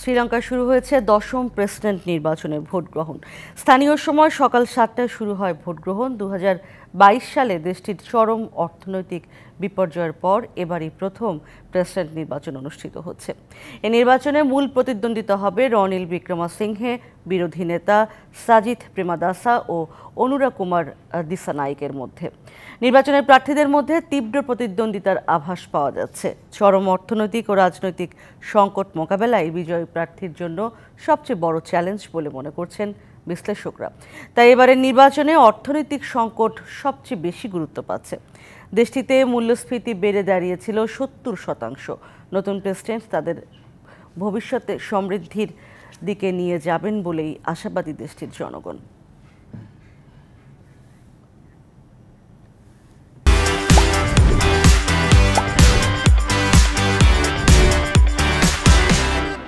শ্রীলঙ্কায় শুরু হয়েছে দশম প্রেসিডেন্ট নির্বাচনের ভোট গ্রহণ স্থানীয় সময় সকাল সাতটায় শুরু হয় ভোট গ্রহণ দু সালে দেশটির চরম অর্থনৈতিক বিপর্যয়ের পর এবারই প্রথম প্রেসিডেন্ট নির্বাচন অনুষ্ঠিত হচ্ছে এ নির্বাচনে মূল প্রতিদ্বন্দ্বিতা হবে রনিল বিক্রমাসিংহে বিরোধী নেতা সাজিদ প্রেমাদাসা ও অনুরা কুমার দিসানায়কের মধ্যে নির্বাচনের প্রার্থীদের মধ্যে তীব্র প্রতিদ্বন্দ্বিতার আভাস পাওয়া যাচ্ছে চরম অর্থনৈতিক ও রাজনৈতিক সংকট মোকাবেলায় বিজয়ী প্রার্থীর জন্য সবচেয়ে বড় চ্যালেঞ্জ বলে মনে করছেন বিশ্লেষকরা তাই এবারের নির্বাচনে অর্থনৈতিক সংকট সবচেয়ে বেশি গুরুত্ব পাচ্ছে দেশটিতে মূল্যস্ফীতি বেড়ে দাঁড়িয়েছিল সত্তর শতাংশ নতুন প্রেসিডেন্ট তাদের ভবিষ্যতে সমৃদ্ধির দিকে নিয়ে যাবেন বলেই আশাবাদী দেশটির জনগণ